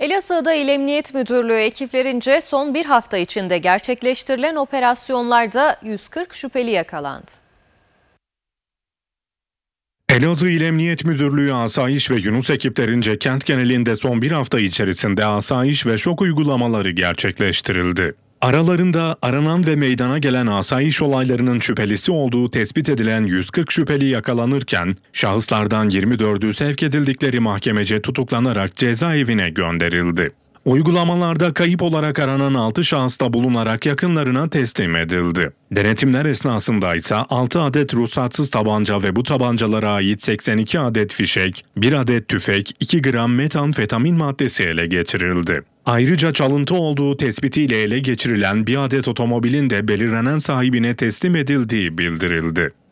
Elazığ'da İl Emniyet Müdürlüğü ekiplerince son bir hafta içinde gerçekleştirilen operasyonlarda 140 şüpheli yakalandı. Elazığ İl Emniyet Müdürlüğü Asayiş ve Yunus ekiplerince kent genelinde son bir hafta içerisinde asayiş ve şok uygulamaları gerçekleştirildi. Aralarında aranan ve meydana gelen asayiş olaylarının şüphelisi olduğu tespit edilen 140 şüpheli yakalanırken, şahıslardan 24'ü sevk edildikleri mahkemece tutuklanarak cezaevine gönderildi. Uygulamalarda kayıp olarak aranan 6 şahıs da bulunarak yakınlarına teslim edildi. Denetimler esnasında ise 6 adet ruhsatsız tabanca ve bu tabancalara ait 82 adet fişek, 1 adet tüfek, 2 gram metanfetamin maddesi ele geçirildi. Ayrıca çalıntı olduğu tespitiyle ele geçirilen bir adet otomobilin de belirlenen sahibine teslim edildiği bildirildi.